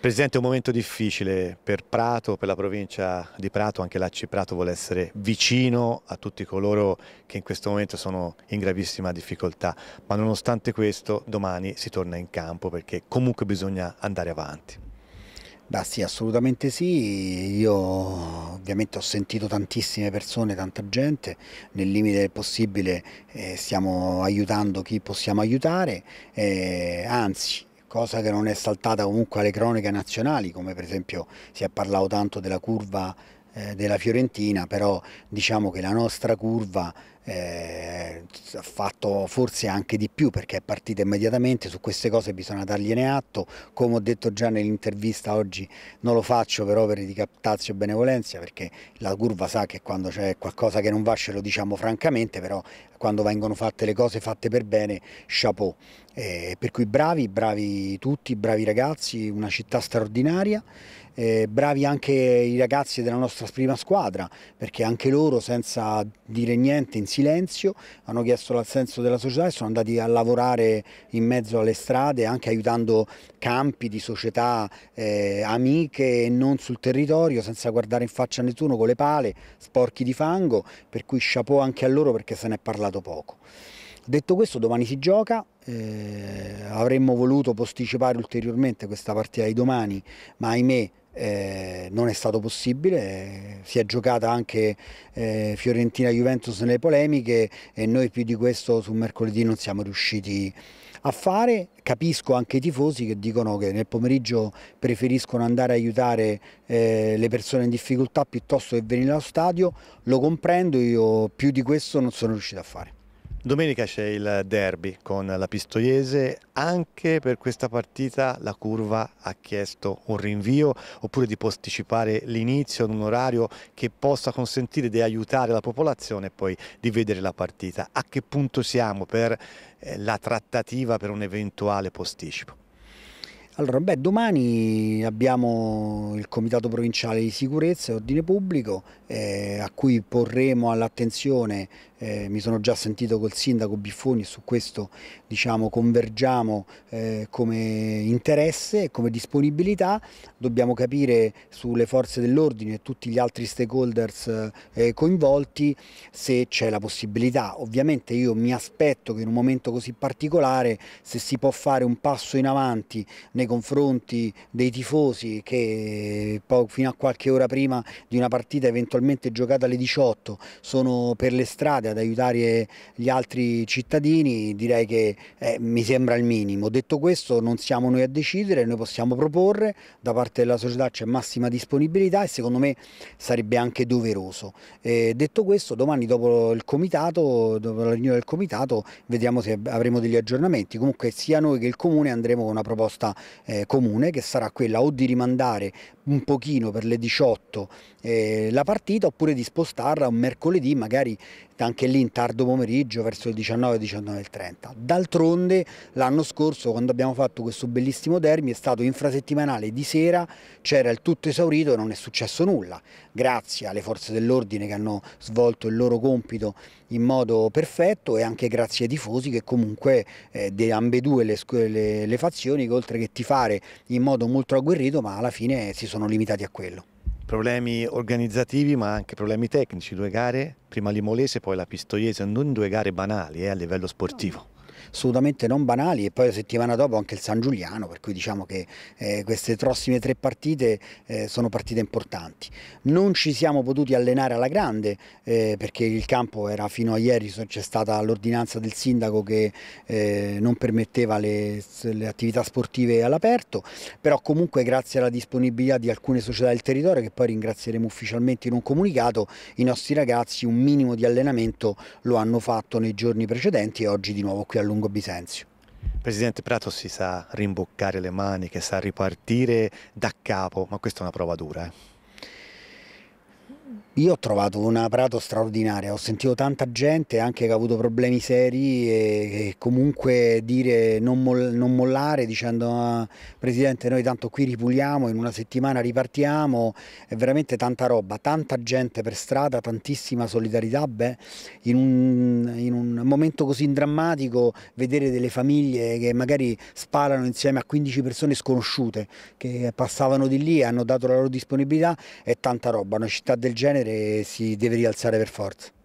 Presidente, è un momento difficile per Prato, per la provincia di Prato, anche l'ACI Prato vuole essere vicino a tutti coloro che in questo momento sono in gravissima difficoltà, ma nonostante questo domani si torna in campo perché comunque bisogna andare avanti. Bah sì, assolutamente sì, io ovviamente ho sentito tantissime persone, tanta gente, nel limite del possibile eh, stiamo aiutando chi possiamo aiutare, eh, anzi cosa che non è saltata comunque alle cronache nazionali, come per esempio si è parlato tanto della curva eh, della Fiorentina, però diciamo che la nostra curva eh, ha fatto forse anche di più perché è partita immediatamente, su queste cose bisogna dargliene atto, come ho detto già nell'intervista oggi non lo faccio per opere di captazio e benevolenza perché la curva sa che quando c'è qualcosa che non va ce lo diciamo francamente, però quando vengono fatte le cose fatte per bene, chapeau. Eh, per cui bravi, bravi tutti, bravi ragazzi, una città straordinaria eh, bravi anche i ragazzi della nostra prima squadra perché anche loro senza dire niente in silenzio hanno chiesto l'assenso della società e sono andati a lavorare in mezzo alle strade anche aiutando campi di società eh, amiche e non sul territorio senza guardare in faccia a nessuno con le pale sporchi di fango per cui chapeau anche a loro perché se ne è parlato poco. Detto questo domani si gioca, eh, avremmo voluto posticipare ulteriormente questa partita di domani, ma ahimè eh, non è stato possibile, si è giocata anche eh, Fiorentina-Juventus nelle polemiche e noi più di questo su mercoledì non siamo riusciti a fare, capisco anche i tifosi che dicono che nel pomeriggio preferiscono andare a aiutare eh, le persone in difficoltà piuttosto che venire allo stadio, lo comprendo, io più di questo non sono riuscito a fare. Domenica c'è il derby con la Pistoiese, anche per questa partita la curva ha chiesto un rinvio oppure di posticipare l'inizio ad un orario che possa consentire di aiutare la popolazione e poi di vedere la partita. A che punto siamo per eh, la trattativa per un eventuale posticipo? Allora, beh, domani abbiamo il Comitato Provinciale di Sicurezza e Ordine Pubblico eh, a cui porremo all'attenzione, eh, mi sono già sentito col Sindaco Biffoni e su questo diciamo, convergiamo eh, come interesse e come disponibilità, dobbiamo capire sulle forze dell'ordine e tutti gli altri stakeholders eh, coinvolti se c'è la possibilità. Ovviamente io mi aspetto che in un momento così particolare se si può fare un passo in avanti nei confronti dei tifosi che fino a qualche ora prima di una partita eventualmente giocata alle 18 sono per le strade ad aiutare gli altri cittadini, direi che eh, mi sembra il minimo. Detto questo non siamo noi a decidere, noi possiamo proporre, da parte della società c'è massima disponibilità e secondo me sarebbe anche doveroso. Eh, detto questo domani dopo il comitato, dopo la riunione del comitato, vediamo se avremo degli aggiornamenti. Comunque sia noi che il comune andremo con una proposta eh, comune che sarà quella o di rimandare un pochino per le 18 eh, la partita oppure di spostarla un mercoledì magari anche lì in tardo pomeriggio verso le 19 19.30. D'altronde l'anno scorso quando abbiamo fatto questo bellissimo derby è stato infrasettimanale di sera, c'era il tutto esaurito e non è successo nulla, grazie alle forze dell'ordine che hanno svolto il loro compito in modo perfetto e anche grazie ai tifosi che comunque eh, di ambedue le, le, le fazioni che oltre che tifare in modo molto agguerrito ma alla fine si sono limitati a quello problemi organizzativi ma anche problemi tecnici, due gare, prima l'Imolese poi la Pistoiese, non due gare banali eh, a livello sportivo assolutamente non banali e poi la settimana dopo anche il San Giuliano, per cui diciamo che eh, queste prossime tre partite eh, sono partite importanti. Non ci siamo potuti allenare alla grande eh, perché il campo era fino a ieri, c'è stata l'ordinanza del sindaco che eh, non permetteva le, le attività sportive all'aperto, però comunque grazie alla disponibilità di alcune società del territorio che poi ringrazieremo ufficialmente in un comunicato, i nostri ragazzi un minimo di allenamento lo hanno fatto nei giorni precedenti e oggi di nuovo qui all'Università lungo Bisenzio. Presidente Prato si sa rimboccare le maniche, sa ripartire da capo, ma questa è una prova dura. Eh? Io ho trovato una Prato straordinaria, ho sentito tanta gente anche che ha avuto problemi seri e, e comunque dire non, mol, non mollare dicendo ah, Presidente noi tanto qui ripuliamo, in una settimana ripartiamo, è veramente tanta roba, tanta gente per strada, tantissima solidarietà, beh, in un, in un momento così drammatico vedere delle famiglie che magari sparano insieme a 15 persone sconosciute che passavano di lì, e hanno dato la loro disponibilità, è tanta roba, una città del genere genere si deve rialzare per forza.